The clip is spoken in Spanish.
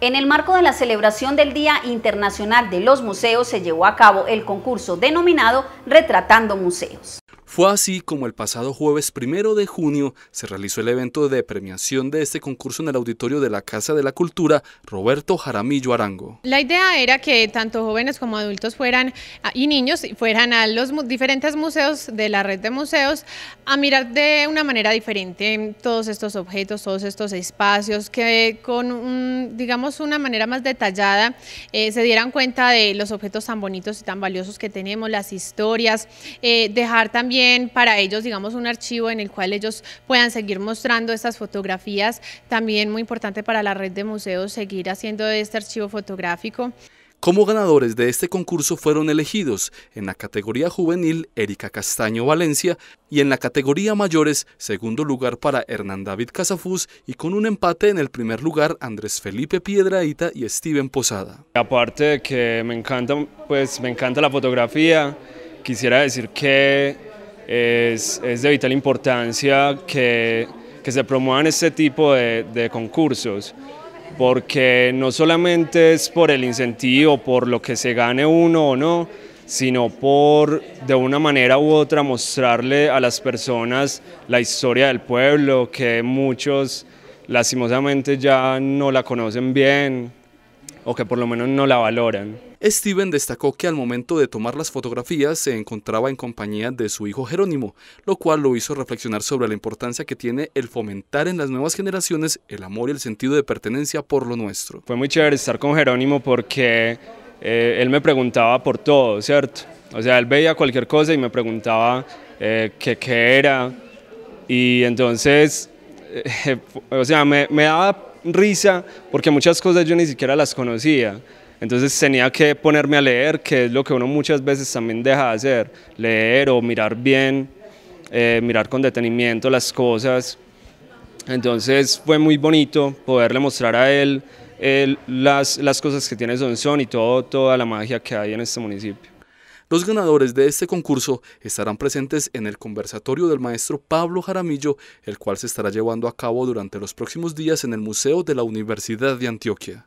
En el marco de la celebración del Día Internacional de los Museos se llevó a cabo el concurso denominado Retratando Museos. Fue así como el pasado jueves primero de junio se realizó el evento de premiación de este concurso en el auditorio de la Casa de la Cultura Roberto Jaramillo Arango. La idea era que tanto jóvenes como adultos fueran ah, y niños fueran a los diferentes museos de la red de museos a mirar de una manera diferente todos estos objetos, todos estos espacios, que con digamos una manera más detallada eh, se dieran cuenta de los objetos tan bonitos y tan valiosos que tenemos, las historias, eh, dejar también para ellos, digamos, un archivo en el cual ellos puedan seguir mostrando estas fotografías. También muy importante para la red de museos seguir haciendo este archivo fotográfico. Como ganadores de este concurso fueron elegidos en la categoría juvenil Erika Castaño Valencia y en la categoría mayores segundo lugar para Hernán David Casafuz y con un empate en el primer lugar Andrés Felipe Piedraita y Steven Posada. Aparte de que me encanta, pues, me encanta la fotografía, quisiera decir que es, de vital importancia que, que, se promuevan este tipo de concursos porque no solamente es por el incentivo, por lo que se gane uno o no, sino por de una manera u otra mostrarle a las personas la historia del pueblo, que muchos lastimosamente ya no la conocen bien, o que por lo menos no la valoran. Steven destacó que al momento de tomar las fotografías se encontraba en compañía de su hijo Jerónimo, lo cual lo hizo reflexionar sobre la importancia que tiene el fomentar en las nuevas generaciones el amor y el sentido de pertenencia por lo nuestro. Fue muy chévere estar con Jerónimo porque eh, él me preguntaba por todo, ¿cierto? O sea, él veía cualquier cosa y me preguntaba eh, qué, qué era. Y entonces o sea, me, daba risa porque muchas cosas yo ni siquiera las conocía. Entonces tenía que ponerme a leer, que es lo que uno muchas veces también deja de hacer, leer o mirar bien, eh, mirar con detenimiento las cosas. Entonces fue muy bonito poderle mostrar a él, las, las, cosas que tiene Sonson y todo, toda la magia que hay en este municipio. Los ganadores de este concurso estarán presentes en el conversatorio del maestro Pablo Jaramillo, el cual se estará llevando a cabo durante los próximos días en el Museo de la Universidad de Antioquia.